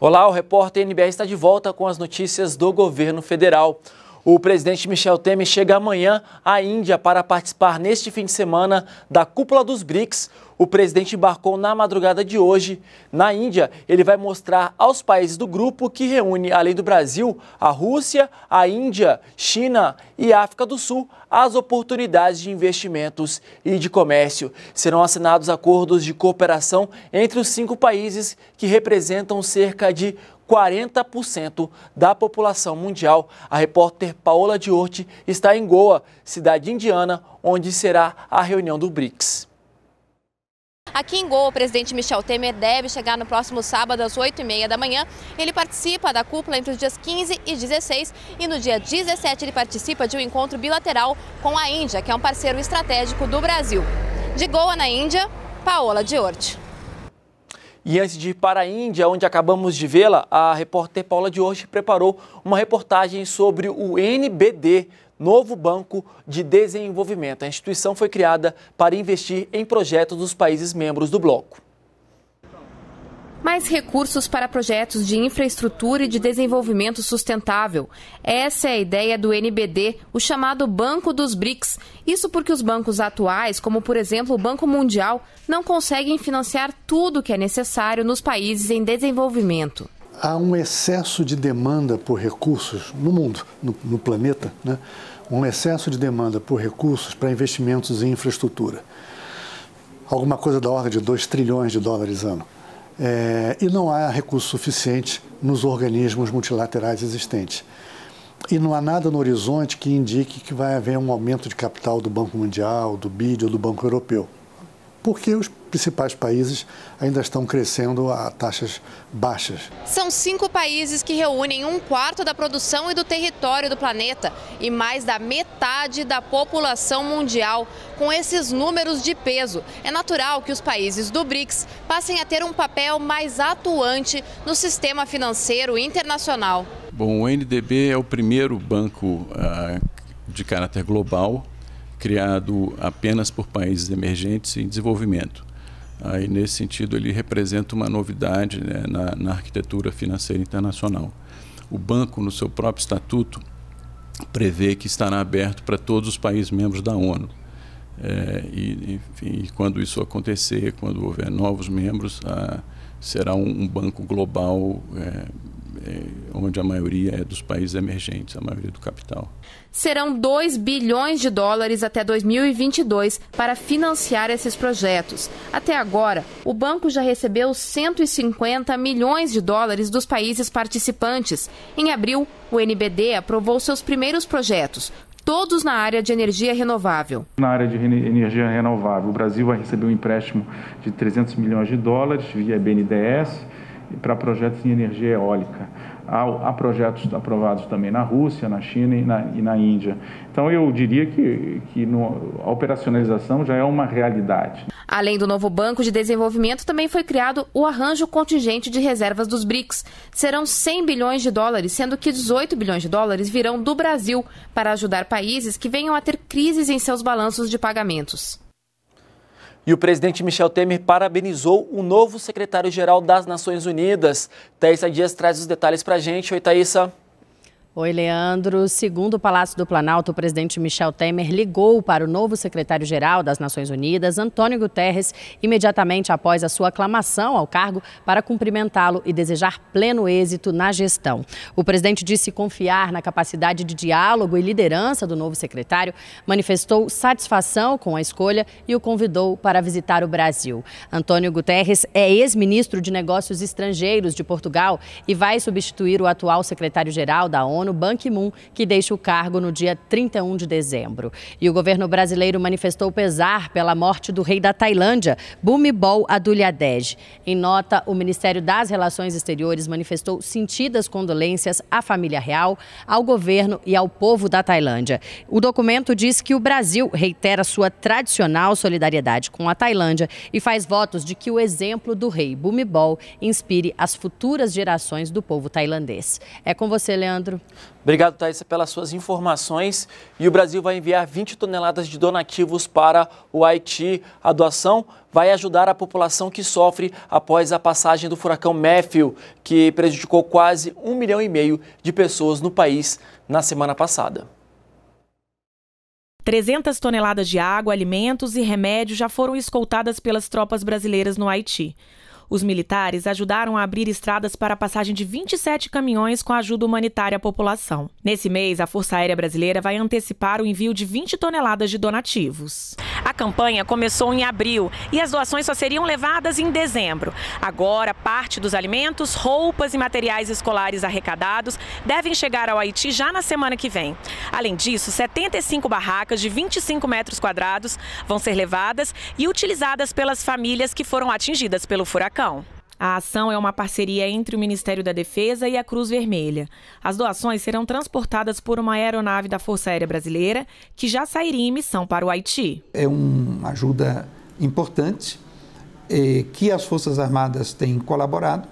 Olá, o repórter NBR está de volta com as notícias do governo federal. O presidente Michel Temer chega amanhã à Índia para participar neste fim de semana da cúpula dos BRICS. O presidente embarcou na madrugada de hoje. Na Índia, ele vai mostrar aos países do grupo que reúne, além do Brasil, a Rússia, a Índia, China e África do Sul, as oportunidades de investimentos e de comércio. Serão assinados acordos de cooperação entre os cinco países que representam cerca de 40% da população mundial. A repórter Paola Diorti está em Goa, cidade indiana, onde será a reunião do BRICS. Aqui em Goa, o presidente Michel Temer deve chegar no próximo sábado às 8h30 da manhã. Ele participa da cúpula entre os dias 15 e 16 e no dia 17 ele participa de um encontro bilateral com a Índia, que é um parceiro estratégico do Brasil. De Goa, na Índia, Paola Diorti. E antes de ir para a Índia, onde acabamos de vê-la, a repórter Paula de hoje preparou uma reportagem sobre o NBD, Novo Banco de Desenvolvimento. A instituição foi criada para investir em projetos dos países membros do bloco mais recursos para projetos de infraestrutura e de desenvolvimento sustentável. Essa é a ideia do NBD, o chamado Banco dos BRICS. Isso porque os bancos atuais, como por exemplo o Banco Mundial, não conseguem financiar tudo que é necessário nos países em desenvolvimento. Há um excesso de demanda por recursos no mundo, no, no planeta, né? um excesso de demanda por recursos para investimentos em infraestrutura. Alguma coisa da ordem de 2 trilhões de dólares ano. É, e não há recurso suficiente nos organismos multilaterais existentes. E não há nada no horizonte que indique que vai haver um aumento de capital do Banco Mundial, do BID ou do Banco Europeu porque os principais países ainda estão crescendo a taxas baixas. São cinco países que reúnem um quarto da produção e do território do planeta e mais da metade da população mundial. Com esses números de peso, é natural que os países do BRICS passem a ter um papel mais atuante no sistema financeiro internacional. Bom, o NDB é o primeiro banco ah, de caráter global criado apenas por países emergentes em desenvolvimento. Aí, nesse sentido, ele representa uma novidade né, na, na arquitetura financeira internacional. O banco, no seu próprio estatuto, prevê que estará aberto para todos os países membros da ONU. É, e, enfim, quando isso acontecer, quando houver novos membros, a, ah, será um, um banco global é, é, onde a maioria é dos países emergentes, a maioria do capital. Serão 2 bilhões de dólares até 2022 para financiar esses projetos. Até agora, o banco já recebeu 150 milhões de dólares dos países participantes. Em abril, o NBD aprovou seus primeiros projetos, todos na área de energia renovável. Na área de energia renovável, o Brasil vai receber um empréstimo de 300 milhões de dólares via BNDES para projetos em energia eólica. Há, há, projetos aprovados também na Rússia, na China e na, e na Índia. Então, eu diria que, que no, a operacionalização já é uma realidade. Além do novo Banco de Desenvolvimento, também foi criado o arranjo contingente de reservas dos BRICS. Serão 100 bilhões de dólares, sendo que 18 bilhões de dólares virão do Brasil para ajudar países que venham a ter crises em seus balanços de pagamentos. E o presidente Michel Temer parabenizou o novo secretário-geral das Nações Unidas. Thaisa Dias traz os detalhes para a gente. Oi, Thaisa. Oi, Leandro. Segundo o Palácio do Planalto, o presidente Michel Temer ligou para o novo secretário-geral das Nações Unidas, Antônio Guterres, imediatamente após a sua aclamação ao cargo, para cumprimentá-lo e desejar pleno êxito na gestão. O presidente disse confiar na capacidade de diálogo e liderança do novo secretário, manifestou satisfação com a escolha e o convidou para visitar o Brasil. Antônio Guterres é ex-ministro de Negócios Estrangeiros de Portugal e vai substituir o atual secretário-geral da ONU. ONU, Ban Ki-moon, que deixa o cargo no dia 31 de dezembro. E o governo brasileiro manifestou pesar pela morte do rei da Tailândia, Bhumibol Adulyadej. Em nota, o Ministério das Relações Exteriores manifestou sentidas condolências à família real, ao governo e ao povo da Tailândia. O documento diz que o Brasil reitera sua tradicional solidariedade com a Tailândia e faz votos de que o exemplo do rei Bhumibol inspire as futuras gerações do povo tailandês. É com você, Leandro. Obrigado, Thaís, pelas suas informações. E o Brasil vai enviar 20 toneladas de donativos para o Haiti. A doação vai ajudar a população que sofre após a passagem do furacão Matthew, que prejudicou quase um milhão e meio de pessoas no país na semana passada. 300 toneladas de água, alimentos e remédios já foram escoltadas pelas tropas brasileiras no Haiti. Os militares ajudaram a abrir estradas para a passagem de 27 caminhões com ajuda humanitária à população. Nesse mês, a Força Aérea Brasileira vai antecipar o envio de 20 toneladas de donativos. A campanha começou em abril e as doações só seriam levadas em dezembro. Agora, parte dos alimentos, roupas e materiais escolares arrecadados devem chegar ao Haiti já na semana que vem. Além disso, 75 barracas de 25 metros quadrados vão ser levadas e utilizadas pelas famílias que foram atingidas pelo furacão. Furacão. A ação é uma parceria entre o Ministério da Defesa e a Cruz Vermelha. As doações serão transportadas por uma aeronave da Força Aérea Brasileira, que já sairia em missão para o Haiti. É uma ajuda importante eh, que as Forças Armadas têm colaborado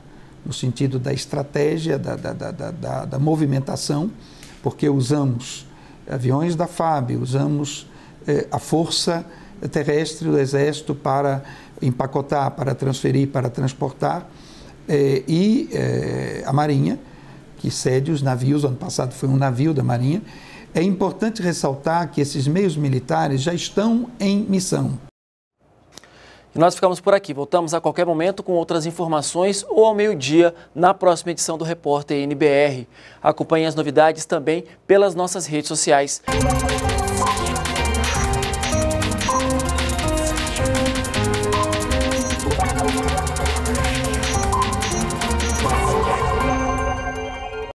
no sentido da estratégia, da, da, da, da movimentação, porque usamos aviões da FAB, usamos eh, a força terrestre do Exército para empacotar, para transferir, para transportar, eh, e eh, a Marinha, que cede os navios, ano passado foi um navio da Marinha. É importante ressaltar que esses meios militares já estão em missão. E nós ficamos por aqui. Voltamos a qualquer momento com outras informações ou ao meio-dia na próxima edição do Repórter NBR. Acompanhe as novidades também pelas nossas redes sociais.